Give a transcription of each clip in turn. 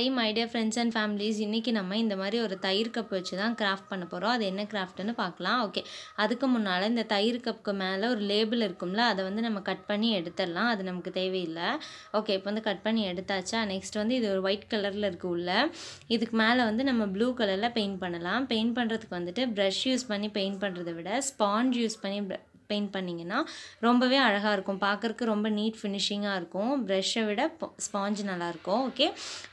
high my dear friends and families இன்றைக்கி நம்ம இந்த மாதிரி ஒரு தயிர் கப் வச்சு தான் கிராஃப்ட் பண்ண போகிறோம் அது என்ன கிராஃப்ட்னு பார்க்கலாம் ஓகே அதுக்கு முன்னால் இந்த தயிர் கப்புக்கு மேலே ஒரு லேபிள் இருக்கும்ல அதை வந்து நம்ம கட் பண்ணி எடுத்துடலாம் அது நமக்கு தேவையில்லை ஓகே இப்போ வந்து கட் பண்ணி எடுத்தாச்சா நெக்ஸ்ட் வந்து இது ஒரு ஒயிட் கலரில் இருக்குது உள்ள இதுக்கு மேலே வந்து நம்ம ப்ளூ கலரில் பெயிண்ட் பண்ணலாம் பெயிண்ட் பண்ணுறதுக்கு வந்துட்டு ப்ரஷ் யூஸ் பண்ணி பெயிண்ட் பண்ணுறதை விட ஸ்பாஞ்ச் யூஸ் பண்ணி பெயிண்ட் பண்ணிங்கன்னா ரொம்பவே அழகாக இருக்கும் பார்க்குறக்கு ரொம்ப நீட் ஃபினிஷிங்காக இருக்கும் ப்ரெஷ்ஷை விட ஸ்பாஞ்ச் நல்லாயிருக்கும் ஓகே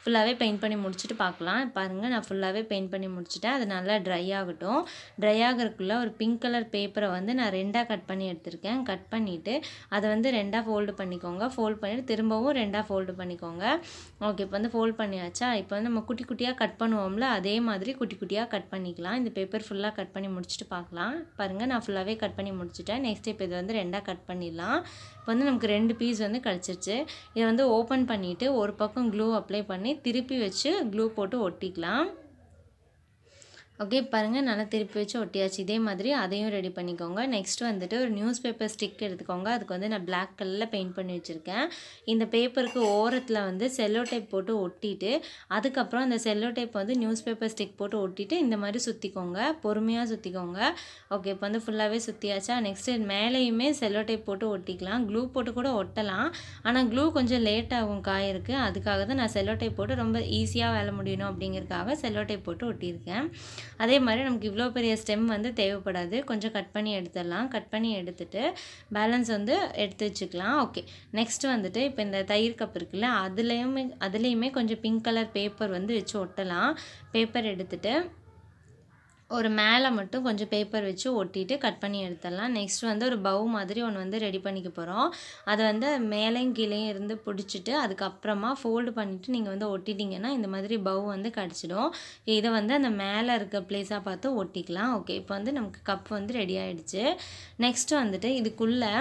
ஃபுல்லாகவே பெயிண்ட் பண்ணி முடிச்சுட்டு பார்க்கலாம் பாருங்கள் நான் ஃபுல்லாகவே பெயிண்ட் பண்ணி முடிச்சுட்டேன் அது நல்லா ட்ரை ஆகட்டும் ட்ரை ஆகிறதுக்குள்ளே ஒரு பிங்க் கலர் பேப்பரை வந்து நான் ரெண்டாக கட் பண்ணி எடுத்திருக்கேன் கட் பண்ணிவிட்டு அதை வந்து ரெண்டாக ஃபோல்டு பண்ணிக்கோங்க ஃபோல்ட் பண்ணிவிட்டு திரும்பவும் ரெண்டாக ஃபோல்டு பண்ணிக்கோங்க ஓகே இப்போ வந்து ஃபோல்ட் பண்ணியாச்சா இப்போ வந்து நம்ம குட்டி குட்டியாக கட் பண்ணுவோம்ல அதே மாதிரி குட்டி குட்டியாக கட் பண்ணிக்கலாம் இந்த பேப்பர் ஃபுல்லாக கட் பண்ணி முடிச்சுட்டு பார்க்கலாம் பாருங்கள் நான் ஃபுல்லாகவே கட் பண்ணி முடிச்சுட்டேன் நெக்ஸ்ட் இப்போ இது வந்து ரெண்டாக கட் பண்ணிடலாம் இப்போ வந்து நமக்கு ரெண்டு பீஸ் வந்து கழிச்சிருச்சு இதை வந்து ஓப்பன் பண்ணிவிட்டு ஒரு பக்கம் க்ளூ அப்ளை பண்ணி திருப்பி வச்சு க்ளூ போட்டு ஒட்டிக்கலாம் ஓகே பாருங்கள் நல்லா திருப்பி வச்சு ஒட்டியாச்சு இதே மாதிரி அதையும் ரெடி பண்ணிக்கோங்க நெக்ஸ்ட் வந்துட்டு ஒரு நியூஸ் பேப்பர் ஸ்டிக் எடுத்துக்கோங்க அதுக்கு வந்து நான் பிளாக் கலரில் பெயிண்ட் பண்ணி வச்சுருக்கேன் இந்த பேப்பருக்கு ஓரத்தில் வந்து செல்லோ டைப் போட்டு ஒட்டிட்டு அதுக்கப்புறம் அந்த செல்லோ டைப் வந்து நியூஸ் பேப்பர் ஸ்டிக் போட்டு ஒட்டிட்டு இந்த மாதிரி சுற்றிக்கோங்க பொறுமையாக சுற்றிக்கோங்க ஓகே இப்போ வந்து ஃபுல்லாகவே சுற்றியாச்சா நெக்ஸ்ட்டு மேலேயுமே செல்லோ டைப் போட்டு ஒட்டிக்கலாம் க்ளூ போட்டு கூட ஒட்டலாம் ஆனால் க்ளூ கொஞ்சம் லேட் ஆகும் காயிருக்கு அதுக்காக தான் நான் செல்லோ டைப் போட்டு ரொம்ப ஈஸியாக வேலை முடியணும் அப்படிங்கிறதுக்காக செல்லோ டைப் போட்டு ஒட்டியிருக்கேன் அதே மாதிரி நமக்கு இவ்வளோ பெரிய ஸ்டெம் வந்து தேவைப்படாது கொஞ்சம் கட் பண்ணி எடுத்துடலாம் கட் பண்ணி எடுத்துட்டு பேலன்ஸ் வந்து எடுத்து வச்சுக்கலாம் ஓகே நெக்ஸ்ட் வந்துட்டு இப்போ இந்த தயிர் கப் இருக்குல்ல அதுலேயுமே அதுலேயுமே கொஞ்சம் பிங்க் கலர் பேப்பர் வந்து வச்சு ஒட்டலாம் பேப்பர் எடுத்துகிட்டு ஒரு மேலே மட்டும் கொஞ்சம் பேப்பர் வச்சு ஒட்டிட்டு கட் பண்ணி எடுத்துடலாம் நெக்ஸ்ட் வந்து ஒரு பவு மாதிரி ஒன்று வந்து ரெடி பண்ணிக்க போகிறோம் அதை வந்து மேலேயும் கீழேயும் இருந்து பிடிச்சிட்டு அதுக்கப்புறமா ஃபோல்டு பண்ணிவிட்டு நீங்கள் வந்து ஒட்டிட்டிங்கன்னா இந்த மாதிரி பவு வந்து கிடச்சிடும் இதை வந்து அந்த மேலே இருக்க ப்ளேஸாக பார்த்து ஒட்டிக்கலாம் ஓகே இப்போ வந்து நமக்கு கப் வந்து ரெடி ஆகிடுச்சு நெக்ஸ்ட் வந்துட்டு இதுக்குள்ளே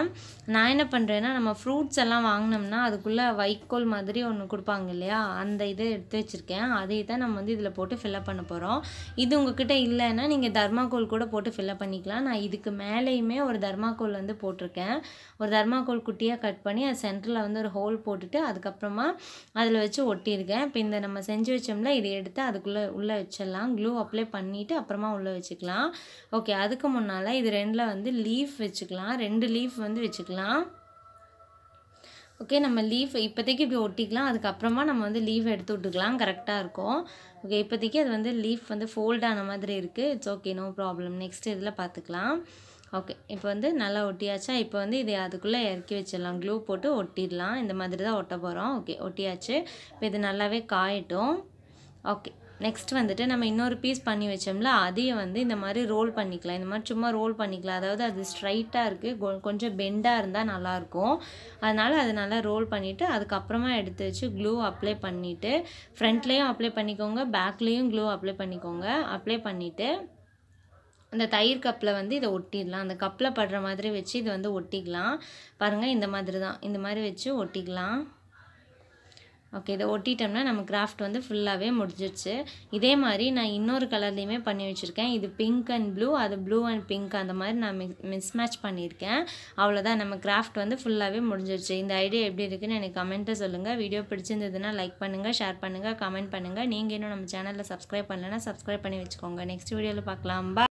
நான் என்ன பண்ணுறேன்னா நம்ம ஃப்ரூட்ஸ் எல்லாம் வாங்கினோம்னா அதுக்குள்ளே வைக்கோல் மாதிரி ஒன்று கொடுப்பாங்க இல்லையா அந்த இதை எடுத்து வச்சுருக்கேன் அதை தான் நம்ம வந்து இதில் போட்டு ஃபில்அப் பண்ண போகிறோம் இது உங்ககிட்ட இல்லை வேணால் நீங்கள் தர்மாக்கோல் கூட போட்டு ஃபில்லப் பண்ணிக்கலாம் நான் இதுக்கு மேலேயுமே ஒரு தர்மாக்கோல் வந்து போட்டிருக்கேன் ஒரு தர்மாக்கோல் குட்டியாக கட் பண்ணி அது சென்டரில் வந்து ஒரு ஹோல் போட்டுட்டு அதுக்கப்புறமா அதில் வச்சு ஒட்டியிருக்கேன் இப்போ இந்த நம்ம செஞ்சு வச்சோம்ல இதை எடுத்து அதுக்குள்ளே உள்ளே வச்சிடலாம் க்ளூ அப்ளை பண்ணிவிட்டு அப்புறமா உள்ளே வச்சுக்கலாம் ஓகே அதுக்கு முன்னால் இது ரெண்டில் வந்து லீஃப் வச்சுக்கலாம் ரெண்டு லீஃப் வந்து வச்சுக்கலாம் ஓகே நம்ம லீஃப் இப்போதைக்கு இப்படி ஒட்டிக்கலாம் அதுக்கப்புறமா நம்ம வந்து லீவ் எடுத்து விட்டுக்கலாம் கரெக்டாக இருக்கும் ஓகே இப்போதைக்கு அது வந்து லீஃப் வந்து ஃபோல்ட் ஆன மாதிரி இருக்குது it's okay no problem next இதில் பார்த்துக்கலாம் ஓகே இப்போ வந்து நல்லா ஒட்டியாச்சா இப்போ வந்து இதை அதுக்குள்ளே இறக்கி வச்சிடலாம் க்ளூ போட்டு ஒட்டிடலாம் இந்த மாதிரி தான் ஒட்ட போகிறோம் ஓகே ஒட்டியாச்சு இப்போ இது நல்லாவே காயட்டும் ஓகே நெக்ஸ்ட் வந்துட்டு நம்ம இன்னொரு பீஸ் பண்ணி வச்சோம்ல அதையும் வந்து இந்த மாதிரி ரோல் பண்ணிக்கலாம் இந்த மாதிரி சும்மா ரோல் பண்ணிக்கலாம் அதாவது அது ஸ்ட்ரைட்டாக இருக்குது கொஞ்சம் பெண்டாக இருந்தால் நல்லாயிருக்கும் அதனால் அது நல்லா ரோல் பண்ணிவிட்டு அதுக்கப்புறமா எடுத்து வச்சு க்ளூ அப்ளை பண்ணிவிட்டு ஃப்ரண்ட்லேயும் அப்ளை பண்ணிக்கோங்க பேக்லேயும் க்ளூ அப்ளை பண்ணிக்கோங்க அப்ளை பண்ணிவிட்டு அந்த தயிர் கப்பில் வந்து இதை ஒட்டிடலாம் அந்த கப்பில் படுற மாதிரி வச்சு இதை வந்து ஒட்டிக்கலாம் பாருங்கள் இந்த மாதிரி தான் இந்த மாதிரி வச்சு ஒட்டிக்கலாம் ஓகே இதை ஒட்டிட்டோம்னா நம்ம கிராஃப்ட் வந்து ஃபுல்லாகவே முடிஞ்சிடுச்சு இதே மாதிரி நான் இன்னொரு கலர்லேயுமே பண்ணி வச்சுருக்கேன் இது பிங்க் அண்ட் ப்ளூ அது ப்ளூ அண்ட் பிங்க் அந்த மாதிரி நான் மிஸ் மிஸ் மேட்ச் பண்ணியிருக்கேன் அவ்வளோதான் நம்ம கிராஃப்ட் வந்து ஃபுல்லாகவே முடிஞ்சிடுச்சு இந்த ஐடியா எப்படி இருக்குன்னு எனக்கு கமெண்ட்டை சொல்லுங்கள் வீடியோ பிடிச்சிருந்ததுன்னா லைக் பண்ணுங்கள் ஷேர் பண்ணுங்கள் கமெண்ட் பண்ணுங்கள் நீங்கள் இன்னும் நம்ம சேனலில் சப்ஸ்கிரைப் பண்ணலைன்னா சப்ஸ்கிரைப் பண்ணி வச்சுக்கோங்க நெக்ஸ்ட் வீடியோவில் பார்க்கலாம் பாய்